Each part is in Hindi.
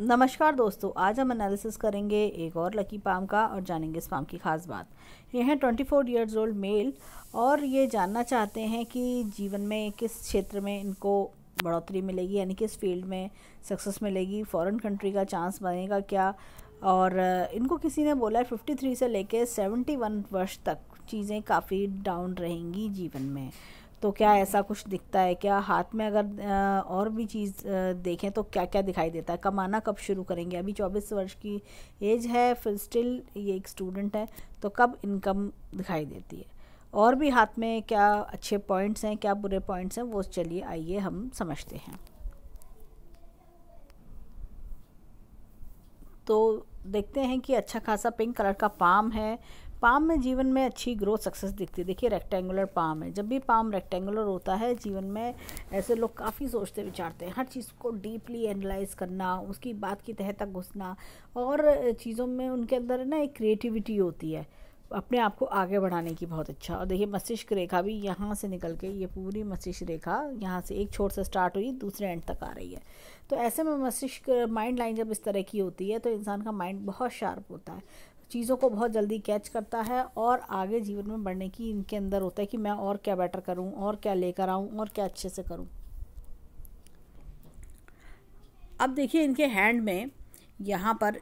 नमस्कार दोस्तों आज हम एनालिसिस करेंगे एक और लकी पाम का और जानेंगे इस पाम की खास बात ये हैं twenty four years old male और ये जानना चाहते हैं कि जीवन में किस क्षेत्र में इनको बढ़ोतरी मिलेगी यानी किस फील्ड में सक्सेस मिलेगी फॉरेन कंट्री का चांस बनेगा क्या और इनको किसी ने बोला है फिफ्टी थ्री से लेकर सेवेंटी वन वर्ष तक चीज़ें काफ़ी डाउन रहेंगी जीवन में तो क्या ऐसा कुछ दिखता है क्या हाथ में अगर और भी चीज़ देखें तो क्या क्या दिखाई देता है कमाना कब शुरू करेंगे अभी चौबीस वर्ष की एज है फिर स्टिल ये एक स्टूडेंट है तो कब इनकम दिखाई देती है और भी हाथ में क्या अच्छे पॉइंट्स हैं क्या बुरे पॉइंट्स हैं वो चलिए आइए हम समझते हैं तो देखते हैं कि अच्छा खासा पिंक कलर का पाम है पाम में जीवन में अच्छी ग्रोथ सक्सेस दिखती है देखिए रेक्टेंगुलर पाम है जब भी पाम रेक्टेंगुलर होता है जीवन में ऐसे लोग काफ़ी सोचते विचारते हैं हर चीज़ को डीपली एनालाइज करना उसकी बात की तह तक घुसना और चीज़ों में उनके अंदर ना एक क्रिएटिविटी होती है अपने आप को आगे बढ़ाने की बहुत अच्छा और देखिए मस्तिष्क रेखा भी यहाँ से निकल के ये पूरी मस्तिष्क रेखा यहाँ से एक छोर से स्टार्ट हुई दूसरे एंड तक आ रही है तो ऐसे में मस्तिष्क माइंड लाइन जब इस तरह की होती है तो इंसान का माइंड बहुत शार्प होता है चीज़ों को बहुत जल्दी कैच करता है और आगे जीवन में बढ़ने की इनके अंदर होता है कि मैं और क्या बेटर करूं और क्या लेकर आऊं और क्या अच्छे से करूं अब देखिए इनके हैंड में यहाँ पर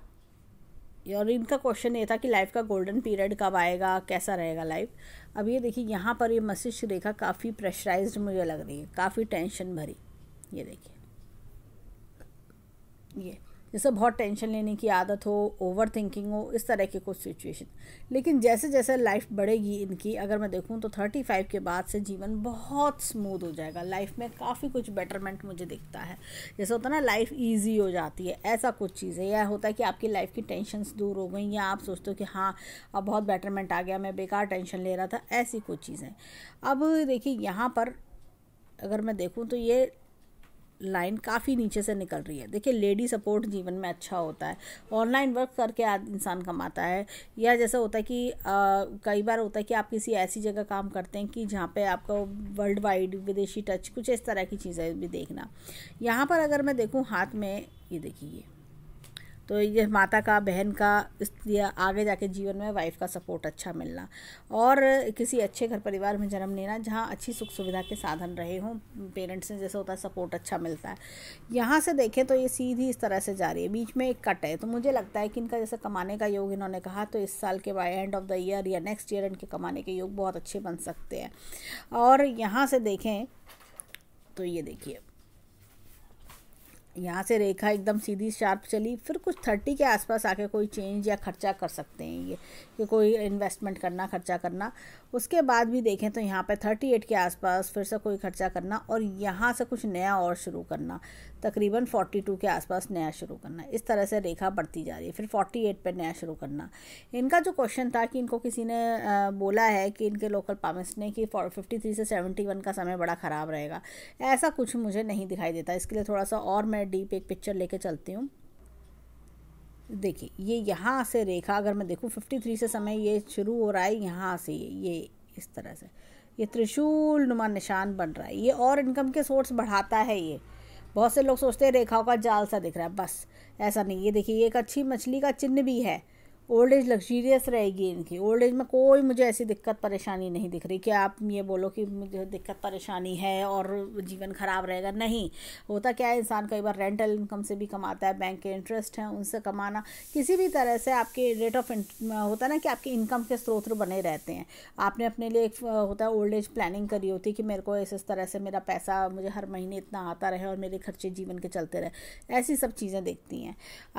और इनका क्वेश्चन ये था कि लाइफ का गोल्डन पीरियड कब आएगा कैसा रहेगा लाइफ अब ये देखिए यहाँ पर ये मस्तिष्क रेखा काफ़ी प्रेशराइज्ड मुझे लग रही है काफ़ी टेंशन भरी ये देखिए ये जैसे बहुत टेंशन लेने की आदत हो ओवर थिंकिंग हो इस तरह के कुछ सिचुएशन लेकिन जैसे जैसे लाइफ बढ़ेगी इनकी अगर मैं देखूँ तो थर्टी फाइव के बाद से जीवन बहुत स्मूथ हो जाएगा लाइफ में काफ़ी कुछ बेटरमेंट मुझे दिखता है जैसे होता है ना लाइफ ईजी हो जाती है ऐसा कुछ चीज़ें यह होता है कि आपकी लाइफ की टेंशनस दूर हो गई या आप सोचते हो कि हाँ अब बहुत बेटरमेंट आ गया मैं बेकार टेंशन ले रहा था ऐसी कुछ चीज़ें अब देखिए यहाँ पर अगर मैं देखूँ तो ये लाइन काफ़ी नीचे से निकल रही है देखिए लेडी सपोर्ट जीवन में अच्छा होता है ऑनलाइन वर्क करके इंसान कमाता है या जैसा होता है कि आ, कई बार होता है कि आप किसी ऐसी जगह काम करते हैं कि जहाँ पे आपको वर्ल्ड वाइड विदेशी टच कुछ इस तरह की चीज़ें भी देखना यहाँ पर अगर मैं देखूँ हाथ में ये देखिए तो ये माता का बहन का इस आगे जाके जीवन में वाइफ का सपोर्ट अच्छा मिलना और किसी अच्छे घर परिवार में जन्म लेना जहाँ अच्छी सुख सुविधा के साधन रहे हों पेरेंट्स ने जैसे होता है सपोर्ट अच्छा मिलता है यहाँ से देखें तो ये सीधी इस तरह से जा रही है बीच में एक कट है तो मुझे लगता है कि इनका जैसे कमाने का योग इन्होंने कहा तो इस साल के by end of the year या नेक्स्ट ईयर इनके कमाने के योग बहुत अच्छे बन सकते हैं और यहाँ से देखें तो ये देखिए यहाँ से रेखा एकदम सीधी शार्प चली फिर कुछ थर्टी के आसपास आके कोई चेंज या खर्चा कर सकते हैं ये कि कोई इन्वेस्टमेंट करना खर्चा करना उसके बाद भी देखें तो यहाँ पे थर्टी एट के आसपास फिर से कोई खर्चा करना और यहाँ से कुछ नया और शुरू करना तकरीबन 42 के आसपास नया शुरू करना इस तरह से रेखा बढ़ती जा रही है फिर 48 पर नया शुरू करना इनका जो क्वेश्चन था कि इनको किसी ने बोला है कि इनके लोकल पामिस्ट ने कि फिफ्टी थ्री से सेवेंटी वन का समय बड़ा ख़राब रहेगा ऐसा कुछ मुझे नहीं दिखाई देता इसके लिए थोड़ा सा और मैं डीप एक पिक्चर लेके चलती हूँ देखिए ये यहाँ से रेखा अगर मैं देखूँ फिफ्टी थ्री से समय ये शुरू हो रहा है यहाँ से ये ये इस तरह से ये त्रिशूल नुमा निशान बन रहा है ये और इनकम के सोर्स बढ़ाता है ये बहुत से लोग सोचते हैं रेखाओं का जाल सा दिख रहा है बस ऐसा नहीं ये देखिए एक अच्छी मछली का चिन्ह भी है ओल्ड एज लग्जीरियस रहेगी इनकी ओल्ड एज में कोई मुझे ऐसी दिक्कत परेशानी नहीं दिख रही कि आप ये बोलो कि मुझे दिक्कत परेशानी है और जीवन ख़राब रहेगा नहीं होता क्या है इंसान कई बार रेंटल इनकम से भी कमाता है बैंक के इंटरेस्ट हैं उनसे कमाना किसी भी तरह से आपके रेट ऑफ होता है ना कि आपके इनकम के स्रोत बने रहते हैं आपने अपने लिए एक होता है ओल्ड एज प्लानिंग करी होती कि मेरे को इस इस तरह से मेरा पैसा मुझे हर महीने इतना आता रहे और मेरे खर्चे जीवन के चलते रहे ऐसी सब चीज़ें देखती हैं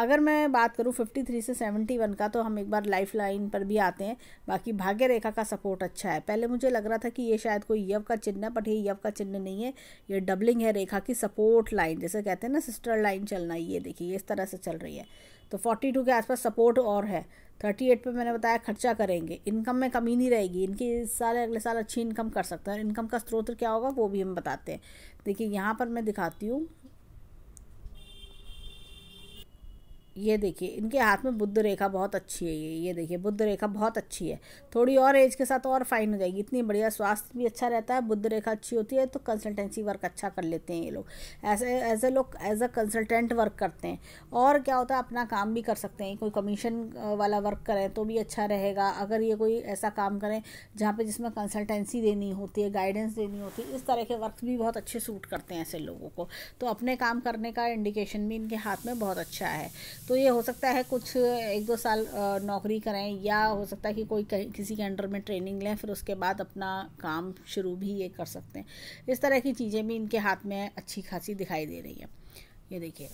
अगर मैं बात करूँ फिफ्टी थ्री से सेवेंटी वन का तो तो हम एक बार लाइफ लाइन पर भी आते हैं बाकी भाग्य रेखा का सपोर्ट अच्छा है पहले मुझे लग रहा था कि ये शायद कोई यव का चिन्ह है बट ये यव का चिन्ह नहीं है ये डबलिंग है रेखा की सपोर्ट लाइन जैसे कहते हैं ना सिस्टर लाइन चलना ये देखिए ये इस तरह से चल रही है तो फोर्टी टू के आसपास सपोर्ट और है थर्टी एट पर मैंने बताया खर्चा करेंगे इनकम में कमी नहीं रहेगी इनकी इस साल अगले साल अच्छी इनकम कर सकते हैं इनकम का स्रोत क्या होगा वो भी हम बताते हैं देखिए यहाँ पर मैं दिखाती हूँ ये देखिए इनके हाथ में बुद्ध रेखा बहुत अच्छी है ये ये देखिए बुद्ध रेखा बहुत अच्छी है थोड़ी और एज के साथ और फाइन हो जाएगी इतनी बढ़िया स्वास्थ्य भी अच्छा रहता है बुद्ध रेखा अच्छी होती है तो कंसल्टेंसी वर्क अच्छा कर लेते हैं ये लोग ऐसे ऐसे लोग एज अ कंसल्टेंट वर्क करते हैं और क्या होता है अपना काम भी कर सकते हैं कोई कमीशन वाला वर्क करें तो भी अच्छा रहेगा अगर ये कोई ऐसा काम करें जहाँ पर जिसमें कंसल्टेंसी देनी होती है गाइडेंस देनी होती है इस तरह के वर्क भी बहुत अच्छे सूट करते हैं ऐसे लोगों को तो अपने काम करने का इंडिकेशन भी इनके हाथ में बहुत अच्छा है तो तो ये हो सकता है कुछ एक दो साल नौकरी करें या हो सकता है कि कोई किसी के अंडर में ट्रेनिंग लें फिर उसके बाद अपना काम शुरू भी ये कर सकते हैं इस तरह की चीज़ें भी इनके हाथ में अच्छी खासी दिखाई दे रही है ये देखिए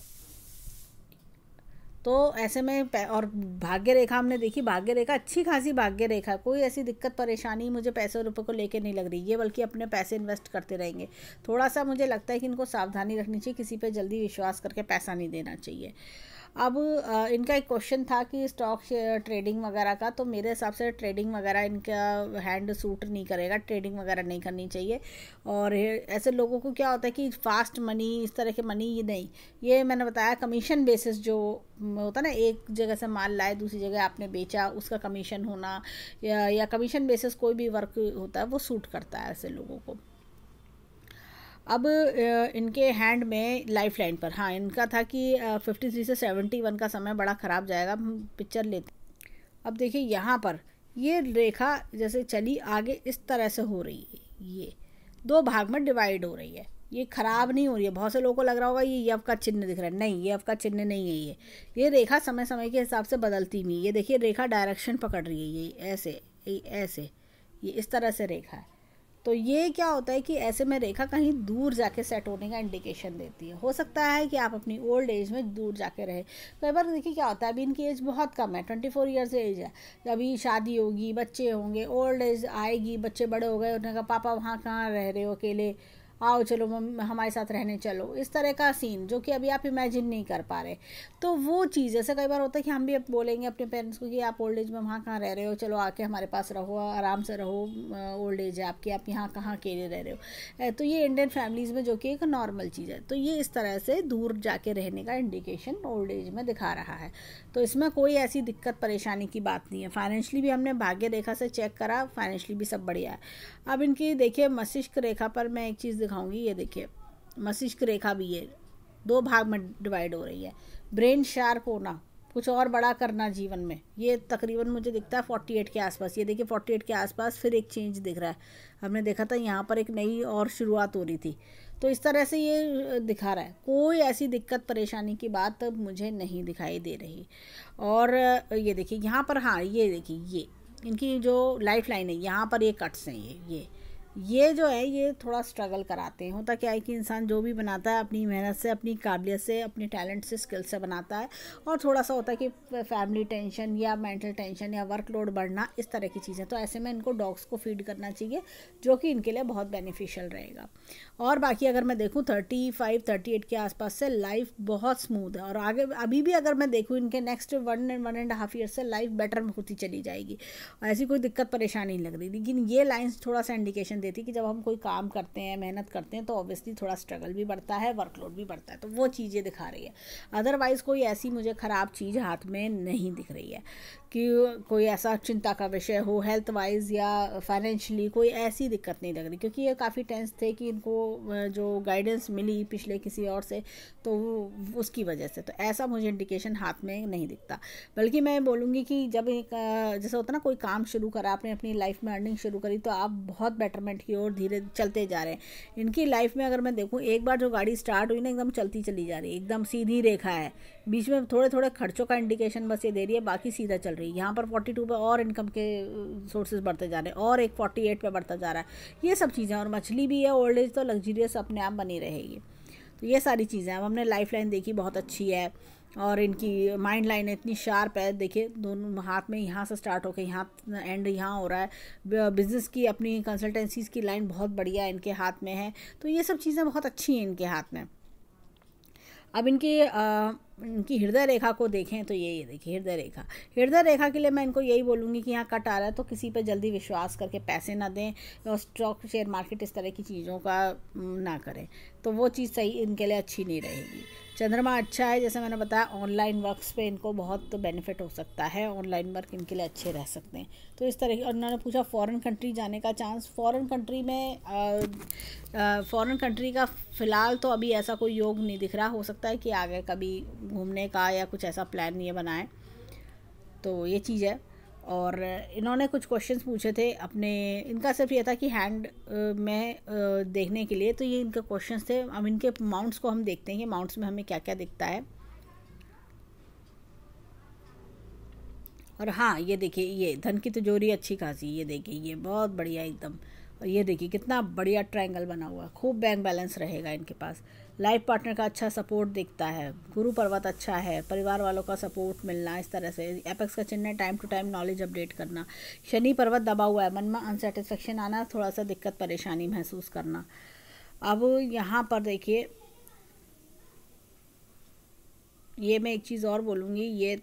तो ऐसे में और भाग्य रेखा हमने देखी भाग्य रेखा अच्छी खासी भाग्य रेखा कोई ऐसी दिक्कत परेशानी मुझे पैसे रुपए को लेके नहीं लग रही है बल्कि अपने पैसे इन्वेस्ट करते रहेंगे थोड़ा सा मुझे लगता है कि इनको सावधानी रखनी चाहिए किसी पे जल्दी विश्वास करके पैसा नहीं देना चाहिए अब इनका एक क्वेश्चन था कि स्टॉक ट्रेडिंग वगैरह का तो मेरे हिसाब से ट्रेडिंग वगैरह इनका हैंड सूट नहीं करेगा ट्रेडिंग वगैरह नहीं करनी चाहिए और ऐसे लोगों को क्या होता है कि फास्ट मनी इस तरह के मनी ये नहीं ये मैंने बताया कमीशन बेसिस जो होता ना एक जगह से माल लाए दूसरी जगह आपने बेचा उसका कमीशन होना या, या कमीशन बेसिस कोई भी वर्क होता है वो सूट करता है ऐसे लोगों को अब इनके हैंड में लाइफ लाइन पर हाँ इनका था कि फिफ्टी थ्री से सेवेंटी वन का समय बड़ा ख़राब जाएगा हम पिक्चर लेते अब देखिए यहाँ पर ये रेखा जैसे चली आगे इस तरह से हो रही है ये दो भाग में डिवाइड हो रही है ये ख़राब नहीं हो रही है बहुत से लोगों को लग रहा होगा ये यव का चिन्ह दिख रहा है नहीं ये यव का चिन्ह नहीं है ये ये रेखा समय समय के हिसाब से बदलती हुई ये देखिए रेखा डायरेक्शन पकड़ रही है ये ऐसे ये ऐसे ये इस तरह से रेखा है तो ये क्या होता है कि ऐसे में रेखा कहीं दूर जाके सेट होने का इंडिकेशन देती है हो सकता है कि आप अपनी ओल्ड एज में दूर जाके रहे कई बार देखिए क्या होता है अभी इनकी एज बहुत कम है ट्वेंटी फोर ईयर्स एज है अभी शादी होगी बच्चे होंगे ओल्ड एज आएगी बच्चे बड़े हो गए उन्होंने कहा पापा वहाँ कहाँ रह रहे हो अकेले आओ चलो हमारे साथ रहने चलो इस तरह का सीन जो कि अभी आप इमेजिन नहीं कर पा रहे तो वो चीज़ जैसे कई बार होता है कि हम भी अब बोलेंगे अपने पेरेंट्स को कि आप ओल्ड एज में वहाँ कहाँ रह रहे हो चलो आके हमारे पास रहो आराम से रहो ओल्ड एज है आपकी आप यहाँ कहाँ अकेले रह रहे हो तो ये इंडियन फैमिलीज़ में जो कि एक नॉर्मल चीज़ है तो ये इस तरह से दूर जाके रहने का इंडिकेशन ओल्ड एज में दिखा रहा है तो इसमें कोई ऐसी दिक्कत परेशानी की बात नहीं है फाइनेंशली भी हमने भाग्य रेखा से चेक करा फाइनेंशली भी सब बढ़िया है अब इनकी देखिए मस्तिष्क रेखा पर मैं एक चीज़ दिखाऊंगी ये देखिए मस्तिष्क रेखा भी ये दो भाग में डिवाइड हो रही है ब्रेन शार्प होना कुछ और बड़ा करना जीवन में ये तकरीबन मुझे दिखता है फोर्टी एट के आसपास ये देखिए फोर्टी एट के आसपास फिर एक चेंज दिख रहा है हमने देखा था यहाँ पर एक नई और शुरुआत हो रही थी तो इस तरह से ये दिखा रहा है कोई ऐसी दिक्कत परेशानी की बात मुझे नहीं दिखाई दे रही और ये देखिए यहाँ पर हाँ ये देखिए ये इनकी जो लाइफ लाइन है यहाँ पर ये कट्स हैं ये ये ये जो है ये थोड़ा स्ट्रगल कराते हैं होता क्या है कि इंसान जो भी बनाता है अपनी मेहनत से अपनी काबिलियत से अपने टैलेंट से स्किल से बनाता है और थोड़ा सा होता है कि फैमिली टेंशन या मेंटल टेंशन या वर्कलोड बढ़ना इस तरह की चीज़ें तो ऐसे में इनको डॉग्स को फीड करना चाहिए जो कि इनके लिए बहुत बेनिफिशियल रहेगा और बाकी अगर मैं देखूँ थर्टी फाइव थर्टी एट के आसपास से लाइफ बहुत स्मूथ है और आगे अभी भी अगर मैं देखूँ इनके next one and one and half year से लाइफ बेटर होती चली जाएगी ऐसी कोई दिक्कत परेशानी नहीं लग रही लेकिन ये लाइन्स थोड़ा सा इंडिकेशन थी कि जब हम कोई काम करते हैं मेहनत करते हैं तो ऑब्वियसली थोड़ा स्ट्रगल भी बढ़ता है वर्कलोड भी बढ़ता है तो वो चीज़ें दिखा रही है अदरवाइज़ कोई ऐसी मुझे ख़राब चीज़ हाथ में नहीं दिख रही है कि कोई ऐसा चिंता का विषय हो हेल्थ वाइज या फाइनेंशली कोई ऐसी दिक्कत नहीं लग रही क्योंकि ये काफ़ी टेंस थे कि इनको जो गाइडेंस मिली पिछले किसी और से तो उसकी वजह से तो ऐसा मुझे इंडिकेशन हाथ में नहीं दिखता बल्कि मैं बोलूँगी कि जब एक जैसे होता ना कोई काम शुरू करा आपने अपनी लाइफ में अर्निंग शुरू करी तो आप बहुत बेटरमेंट की ओर धीरे चलते जा रहे हैं इनकी लाइफ में अगर मैं देखूँ एक बार जो गाड़ी स्टार्ट हुई ना एकदम चलती चली जा रही है एकदम सीधी रेखा है बीच में थोड़े थोड़े खर्चों का इंडिकेशन बस ये दे रही है बाकी सीधा चल रही है यहाँ पर 42 पर और इनकम के सोर्सेज uh, बढ़ते जा रहे हैं और एक 48 पर बढ़ता जा रहा है ये सब चीज़ें और मछली भी है ओल्ड एज तो लग्जरियस अपने आप बनी रहेगी तो ये सारी चीज़ें अब हमने लाइफ लाइन देखी बहुत अच्छी है और इनकी माइंड लाइन इतनी शार्प है देखिए दोनों हाथ में यहाँ से स्टार्ट होकर यहाँ एंड यहाँ हो रहा है बिज़नेस की अपनी कंसल्टेंसीज़ की लाइन बहुत बढ़िया इनके हाथ में है तो ये सब चीज़ें बहुत अच्छी हैं इनके हाथ में अब इनके uh, इनकी हृदय रेखा को देखें तो यही है देखिए हृदय रेखा हृदय रेखा के लिए मैं इनको यही बोलूँगी कि यहाँ कट आ रहा है तो किसी पर जल्दी विश्वास करके पैसे ना दें और स्टॉक शेयर मार्केट इस तरह की चीज़ों का ना करें तो वो चीज़ सही इनके लिए अच्छी नहीं रहेगी चंद्रमा अच्छा है जैसे मैंने बताया ऑनलाइन वर्क्स पे इनको बहुत तो बेनिफिट हो सकता है ऑनलाइन वर्क इनके लिए अच्छे रह सकते हैं तो इस तरह और उन्होंने पूछा फॉरेन कंट्री जाने का चांस फॉरेन कंट्री में फॉरेन कंट्री का फ़िलहाल तो अभी ऐसा कोई योग नहीं दिख रहा हो सकता है कि आगे कभी घूमने का या कुछ ऐसा प्लान ये बनाए तो ये चीज़ है और इन्होंने कुछ क्वेश्चंस पूछे थे अपने इनका सिर्फ ये था कि हैंड में देखने के लिए तो ये इनके क्वेश्चंस थे अब इनके माउंट्स को हम देखते हैं कि माउंट्स में हमें क्या क्या दिखता है और हाँ ये देखिए ये धन की तिजोरी तो अच्छी खासी ये देखिए ये बहुत बढ़िया एकदम और ये देखिए कितना बढ़िया ट्रायंगल बना हुआ खूब बैंक बैलेंस रहेगा इनके पास लाइफ पार्टनर का अच्छा सपोर्ट दिखता है गुरु पर्वत अच्छा है परिवार वालों का सपोर्ट मिलना इस तरह से एपेक्स का चिन्ह time to time knowledge update करना शनि पर्वत दबा हुआ है मन में अनसेटिस्फेक्शन आना थोड़ा सा दिक्कत परेशानी महसूस करना अब यहाँ पर देखिए ये मैं एक चीज़ और बोलूँगी ये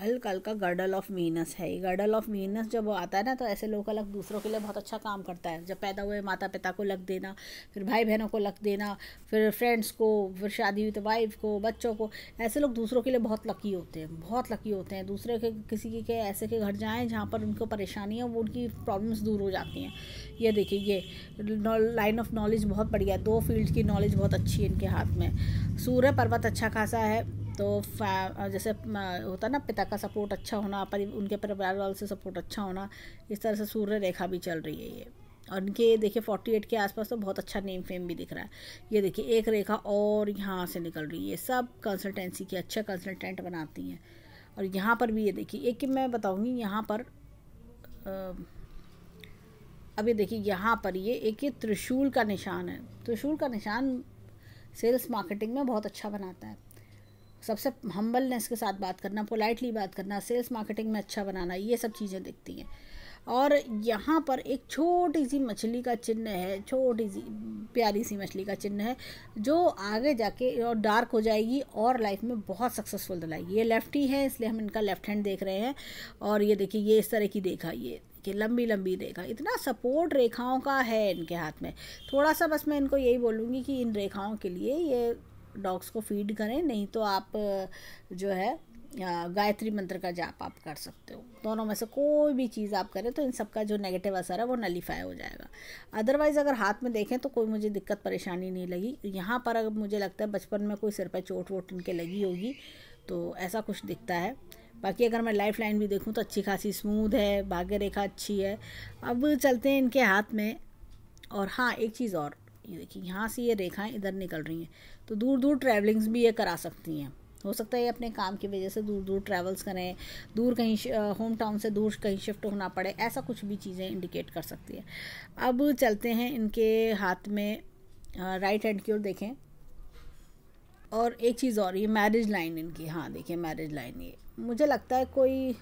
हल्का हल्का गर्डल ऑफ मीनस है ये गर्डल ऑफ मीनस जब आता है ना तो ऐसे लोग अलग दूसरों के लिए बहुत अच्छा काम करता है जब पैदा हुए माता पिता को लग देना फिर भाई बहनों को लग देना फिर फ्रेंड्स को फिर शादी हुई तो वाइफ को बच्चों को ऐसे लोग दूसरों के लिए बहुत लकी होते हैं बहुत लकी होते हैं दूसरे के किसी के ऐसे के घर जाएँ जहाँ पर उनको परेशानी है वो उनकी प्रॉब्लम्स दूर हो जाती हैं ये देखिए ये लाइन ऑफ नॉलेज बहुत बढ़िया है दो फील्ड की नॉलेज बहुत अच्छी है इनके हाथ में सूर्य पर्वत अच्छा खासा है तो जैसे होता है ना पिता का सपोर्ट अच्छा होना परि उनके परिवार वालों से सपोर्ट अच्छा होना इस तरह से सूर्य रेखा भी चल रही है ये और इनके देखिए फोर्टी एट के आसपास तो बहुत अच्छा नेम फेम भी दिख रहा है ये देखिए एक रेखा और यहाँ से निकल रही है सब कंसल्टेंसी के अच्छा कंसल्टेंट बनाती हैं और यहाँ पर भी ये देखिए एक मैं बताऊँगी यहाँ पर अब ये देखिए यहाँ पर ये एक ये त्रिशूल का निशान है त्रिशूल का निशान सेल्स मार्केटिंग में बहुत अच्छा बनाता है सबसे हम्बलनेस के साथ बात करना पोलाइटली बात करना सेल्स मार्केटिंग में अच्छा बनाना ये सब चीज़ें दिखती हैं और यहाँ पर एक छोटी सी मछली का चिन्ह है छोटी सी प्यारी सी मछली का चिन्ह है जो आगे जाके और डार्क हो जाएगी और लाइफ में बहुत सक्सेसफुल दिलाएगी ये लेफ्ट ही है इसलिए हम इनका लेफ्ट हैंड देख रहे हैं और ये देखिए ये इस तरह की देखा ये कि लंबी लंबी रेखा इतना सपोर्ट रेखाओं का है इनके हाथ में थोड़ा सा बस मैं इनको यही बोलूँगी कि इन रेखाओं के लिए ये डॉग्स को फीड करें नहीं तो आप जो है गायत्री मंत्र का जाप आप कर सकते हो दोनों में से कोई भी चीज़ आप करें तो इन सब का जो नेगेटिव असर है वो नलीफाई हो जाएगा अदरवाइज़ अगर हाथ में देखें तो कोई मुझे दिक्कत परेशानी नहीं लगी यहाँ पर अगर मुझे लगता है बचपन में कोई सिर पर चोट वोट इनके लगी होगी तो ऐसा कुछ दिखता है बाकी अगर मैं लाइफ लाइन भी देखूँ तो अच्छी खासी स्मूद है भाग्य रेखा अच्छी है अब चलते हैं इनके हाथ में और हाँ एक चीज़ और ये देखिए यहाँ से ये रेखाएं इधर निकल रही हैं तो दूर दूर ट्रैवलिंग्स भी ये करा सकती हैं हो सकता है ये अपने काम की वजह से दूर दूर ट्रैवल्स करें दूर कहीं होम टाउन से दूर कहीं शिफ्ट होना पड़े ऐसा कुछ भी चीज़ें इंडिकेट कर सकती है अब चलते हैं इनके हाथ में राइट हैंड की ओर देखें और एक चीज़ और ये मैरिज लाइन इनकी हाँ देखिए मैरिज लाइन ये मुझे लगता है कोई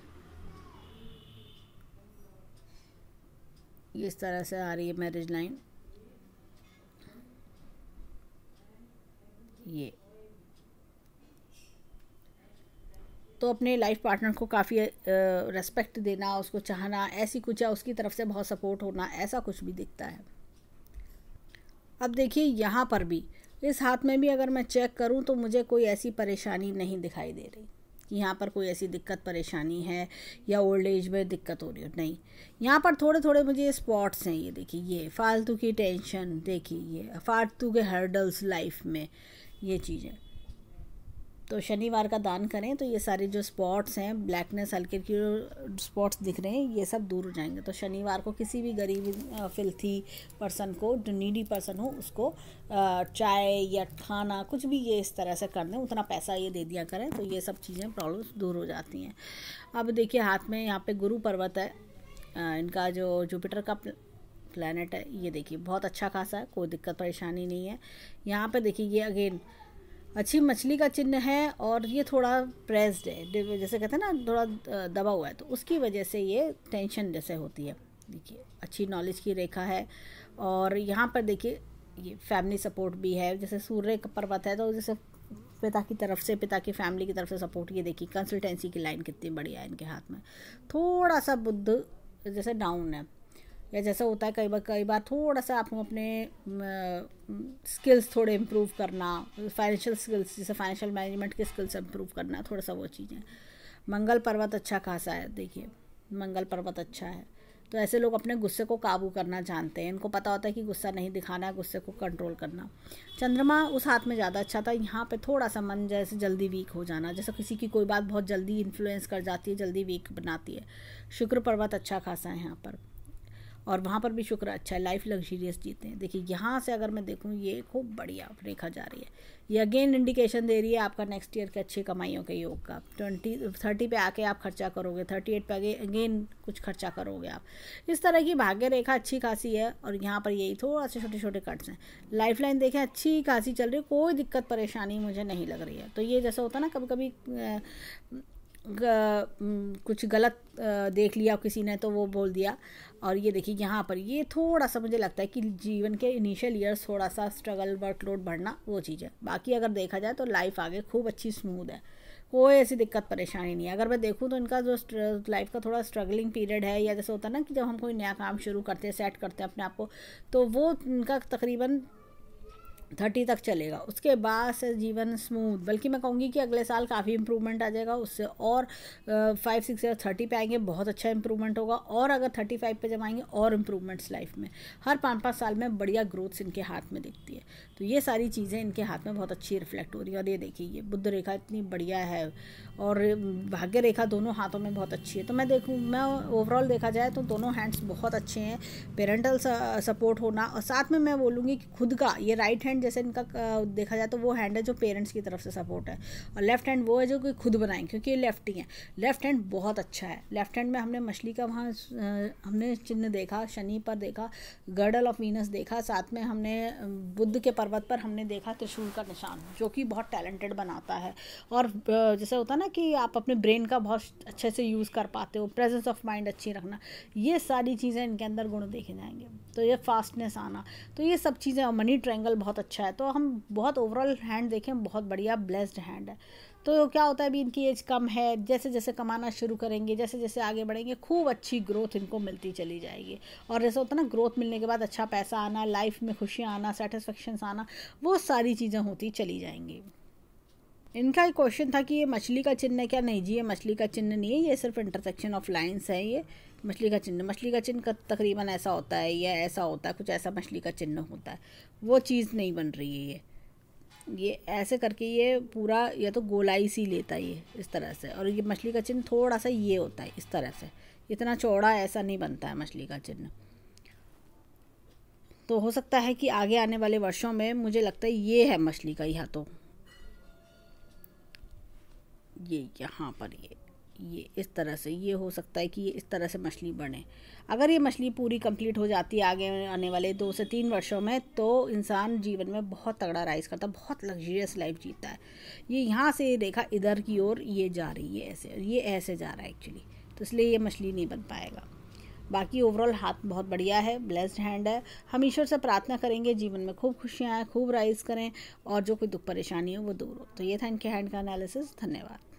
ये इस तरह से आ रही है मैरिज लाइन ये तो अपने लाइफ पार्टनर को काफ़ी रेस्पेक्ट देना उसको चाहना ऐसी कुछ है उसकी तरफ से बहुत सपोर्ट होना ऐसा कुछ भी दिखता है अब देखिए यहाँ पर भी इस हाथ में भी अगर मैं चेक करूँ तो मुझे कोई ऐसी परेशानी नहीं दिखाई दे रही कि यहाँ पर कोई ऐसी दिक्कत परेशानी है या ओल्ड एज में दिक्कत हो रही हो नहीं यहाँ पर थोड़े थोड़े मुझे स्पॉट्स हैं ये देखिए ये फालतू की टेंशन देखिए ये फालतू के हर्डल्स लाइफ में ये चीज़ें तो शनिवार का दान करें तो ये सारे जो स्पॉट्स हैं ब्लैकनेस हल्के की जो स्पॉट्स दिख रहे हैं ये सब दूर हो जाएंगे तो शनिवार को किसी भी गरीब फिल्थी पर्सन को जो नीडी पर्सन हो उसको चाय या खाना कुछ भी ये इस तरह से कर दें उतना पैसा ये दे दिया करें तो ये सब चीज़ें प्रॉब्लम्स दूर हो जाती हैं अब देखिए हाथ में यहाँ पे गुरु पर्वत है इनका जो जुपिटर का प्लानट है ये देखिए बहुत अच्छा खासा है कोई दिक्कत परेशानी नहीं है यहाँ पर देखिए ये अगेन अच्छी मछली का चिन्ह है और ये थोड़ा प्रेस्ड है जैसे कहते हैं ना थोड़ा दबा हुआ है तो उसकी वजह से ये टेंशन जैसे होती है देखिए अच्छी नॉलेज की रेखा है और यहाँ पर देखिए ये फैमिली सपोर्ट भी है जैसे सूर्य का पर्वत है तो जैसे पिता की तरफ से पिता की फैमिली की तरफ से सपोर्ट ये देखिए कंसल्टेंसी की लाइन कितनी बढ़िया है इनके हाथ में थोड़ा सा बुद्ध जैसे डाउन है या जैसा होता है कई बार कई बार थोड़ा सा आपको अपने स्किल्स थोड़े इम्प्रूव करना फाइनेंशियल स्किल्स जैसे फाइनेंशियल मैनेजमेंट के स्किल्स इम्प्रूव करना थोड़ा सा वो चीज़ें मंगल पर्वत अच्छा खासा है देखिए मंगल पर्वत अच्छा है तो ऐसे लोग अपने गुस्से को काबू करना जानते हैं इनको पता होता है कि गुस्सा नहीं दिखाना है गुस्से को कंट्रोल करना चंद्रमा उस हाथ में ज़्यादा अच्छा था यहाँ पे थोड़ा सा मन जैसे जल्दी वीक हो जाना जैसे किसी की कोई बात बहुत जल्दी इन्फ्लुएंस कर जाती है जल्दी वीक बनाती है शुक्र पर्वत अच्छा खासा है यहाँ पर और वहाँ पर भी शुक्र अच्छा है लाइफ लग्जीरियस जीते हैं देखिए यहाँ से अगर मैं देखूँ ये खूब बढ़िया रेखा जा रही है ये अगेन इंडिकेशन दे रही है आपका नेक्स्ट ईयर के अच्छी कमाइयों के योग का ट्वेंटी थर्टी पे आके आप खर्चा करोगे थर्टी एट पे अगेन कुछ खर्चा करोगे आप इस तरह की भाग्य रेखा अच्छी खासी है और यहाँ पर यही थोड़ा से छोटे छोटे कट्स हैं लाइफ लाइन देखें अच्छी खासी चल रही है कोई दिक्कत परेशानी मुझे नहीं लग रही है तो ये जैसा होता है ना कभी कभी कुछ गलत देख लिया किसी ने तो वो बोल दिया और ये देखिए यहाँ पर ये थोड़ा सा मुझे लगता है कि जीवन के इनिशियल ईयर्स थोड़ा सा स्ट्रगल वर्कलोड बढ़ना वो चीज़ है बाकी अगर देखा जाए तो लाइफ आगे खूब अच्छी स्मूद है कोई ऐसी दिक्कत परेशानी नहीं है अगर मैं देखूँ तो इनका जो लाइफ का थोड़ा स्ट्रगलिंग पीरियड है या जैसे होता है ना कि जब हम कोई नया काम शुरू करते हैं सेट करते हैं अपने आप को तो वो इनका तकरीबन थर्टी तक चलेगा उसके बाद से जीवन स्मूथ बल्कि मैं कहूँगी कि अगले साल काफ़ी इम्प्रूवमेंट आ जाएगा उससे और फाइव सिक्स या थर्टी पे आएंगे बहुत अच्छा इम्प्रूवमेंट होगा और अगर थर्टी फाइव पर जमाएंगे और इम्प्रूवमेंट्स लाइफ में हर पाँच पाँच साल में बढ़िया ग्रोथ्स इनके हाथ में दिखती है तो ये सारी चीज़ें इनके हाथ में बहुत अच्छी रिफ्लेक्ट हो रही है और ये देखिए ये बुद्ध रेखा इतनी बढ़िया है और भाग्य रेखा दोनों हाथों में बहुत अच्छी है तो मैं देखूँ मैं ओवरऑल देखा जाए तो दोनों हैंड्स बहुत अच्छे हैं पेरेंटल सपोर्ट होना और साथ में मैं बोलूँगी कि खुद का ये राइट हैंड जैसे इनका देखा जाए तो वो हैंड है जो पेरेंट्स की तरफ से सपोर्ट है और लेफ्ट हैंड वो है जो कि खुद बनाए क्योंकि ये लेफ्ट ही है लेफ्ट हैंड बहुत अच्छा है लेफ्ट हैंड में हमने मछली का वहाँ हमने चिन्ह देखा शनि पर देखा गर्डल ऑफ वीनस देखा साथ में हमने बुद्ध के पर्वत पर हमने देखा त्रिशूल का निशान जो कि बहुत टैलेंटेड बनाता है और जैसे होता है ना कि आप अपने ब्रेन का बहुत अच्छे से यूज़ कर पाते हो प्रेजेंस ऑफ माइंड अच्छी रखना ये सारी चीज़ें इनके अंदर गुण देखे जाएंगे तो ये फास्टनेस आना तो ये सब चीज़ें मनी ट्रैंगल बहुत अच्छा अच्छा है तो हम बहुत ओवरऑल हैंड देखें बहुत बढ़िया ब्लेस्ड हैंड है तो क्या होता है अभी इनकी एज कम है जैसे जैसे कमाना शुरू करेंगे जैसे जैसे आगे बढ़ेंगे खूब अच्छी ग्रोथ इनको मिलती चली जाएगी और जैसे होता है ना ग्रोथ मिलने के बाद अच्छा पैसा आना लाइफ में खुशियाँ आना सेटिस्फेक्शन आना वो सारी चीज़ें होती चली जाएंगी इनका एक क्वेश्चन था कि ये मछली का चिन्ह है क्या नहीं जी ये मछली का चिन्ह नहीं है ये सिर्फ इंटरसेक्शन ऑफ लाइंस है ये मछली का चिन्ह मछली का चिन्ह तकरीबन ऐसा होता है या ऐसा होता है कुछ ऐसा मछली का चिन्ह होता है वो चीज़ नहीं बन रही है ये ये ऐसे करके ये पूरा या तो गोलाई सी लेता है ये इस तरह से और ये मछली का चिन्ह थोड़ा सा ये होता है इस तरह से इतना चौड़ा ऐसा नहीं बनता है मछली का चिन्ह तो हो सकता है कि आगे आने वाले वर्षों में मुझे लगता है ये है मछली का यहाँ तो ये यहाँ पर ये ये इस तरह से ये हो सकता है कि ये इस तरह से मछली बने अगर ये मछली पूरी कंप्लीट हो जाती है आगे आने वाले दो से तीन वर्षों में तो इंसान जीवन में बहुत तगड़ा राइज करता है बहुत लग्जरियस लाइफ जीता है ये यहाँ से ये देखा इधर की ओर ये जा रही है ऐसे ये ऐसे जा रहा है एक्चुअली तो इसलिए ये मछली नहीं बन पाएगा बाकी ओवरऑल हाथ बहुत बढ़िया है ब्लेस्ड हैंड है हम ईश्वर से प्रार्थना करेंगे जीवन में खूब खुशियाँ आएँ खूब राइज करें और जो कोई दुख परेशानी हो वो दूर हो तो ये था इनके हैंड का एनालिसिस धन्यवाद